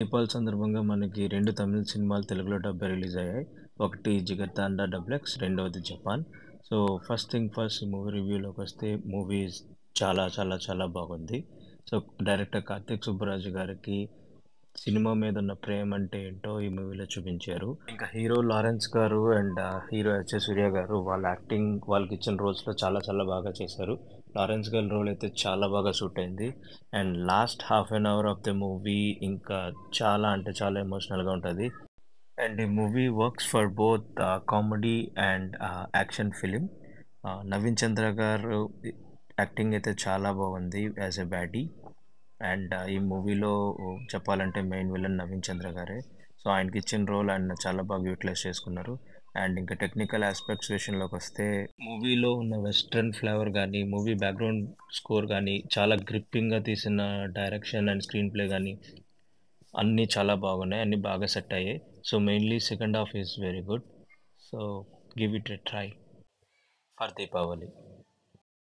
నేపాల్ సందర్భంగా మనకి రెండు తమిళ సినిమాలు తెలుగులో డబ్బు రిలీజ్ అయ్యాయి ఒకటి జిగర్తాండా డబ్లెక్స్ రెండవది Japan so first thing first movie రివ్యూలోకి వస్తే మూవీ చాలా చాలా చాలా బాగుంది సో డైరెక్టర్ కార్తిక్ సుబ్బరాజు గారికి సినిమా మీద ఉన్న ప్రేమ అంటే ఏంటో ఈ మూవీలో చూపించారు ఇంకా hero Lawrence garu and hero H S Surya garu వాళ్ళ యాక్టింగ్ వాళ్ళకి ఇచ్చిన రోల్స్లో చాలా చాలా బాగా చేశారు లారెన్స్ గారి రోల్ అయితే చాలా బాగా సూట్ అయింది and last half an hour of the movie ఇంకా చాలా అంటే చాలా ఎమోషనల్గా ఉంటుంది అండ్ ఈ movie works for both comedy and action film Naveen Chandra garu acting అయితే చాలా బాగుంది యాజ్ ఎ బ్యాటీ అండ్ ఈ మూవీలో చెప్పాలంటే మెయిన్ విలన్ నవీన్ చంద్ర గారే సో ఆయనకి ఇచ్చిన రోల్ ఆయన చాలా బాగా యూటిలైజ్ చేసుకున్నారు అండ్ ఇంకా టెక్నికల్ ఆస్పెక్ట్స్ విషయంలోకి వస్తే మూవీలో ఉన్న వెస్ట్రన్ ఫ్లేవర్ కానీ మూవీ బ్యాక్గ్రౌండ్ స్కోర్ కానీ చాలా గ్రిప్పింగ్గా తీసిన డైరెక్షన్ అండ్ స్క్రీన్ ప్లే కానీ అన్నీ చాలా బాగున్నాయి అన్నీ బాగా సెట్ అయ్యాయి so mainly second half is very good so give it a try for Deepavali